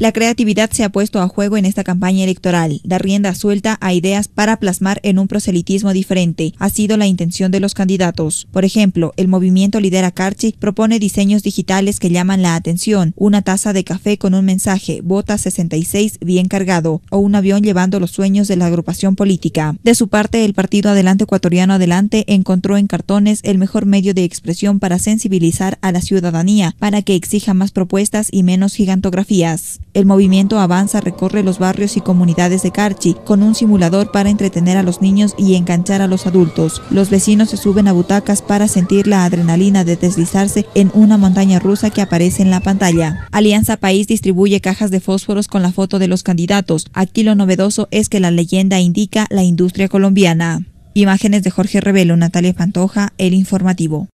La creatividad se ha puesto a juego en esta campaña electoral, Dar rienda suelta a ideas para plasmar en un proselitismo diferente. Ha sido la intención de los candidatos. Por ejemplo, el movimiento Lidera Carchi propone diseños digitales que llaman la atención, una taza de café con un mensaje, bota 66 bien cargado, o un avión llevando los sueños de la agrupación política. De su parte, el partido Adelante Ecuatoriano Adelante encontró en cartones el mejor medio de expresión para sensibilizar a la ciudadanía, para que exija más propuestas y menos gigantografías. El movimiento Avanza recorre los barrios y comunidades de Carchi con un simulador para entretener a los niños y enganchar a los adultos. Los vecinos se suben a butacas para sentir la adrenalina de deslizarse en una montaña rusa que aparece en la pantalla. Alianza País distribuye cajas de fósforos con la foto de los candidatos. Aquí lo novedoso es que la leyenda indica la industria colombiana. Imágenes de Jorge Revelo, Natalia Pantoja, El Informativo.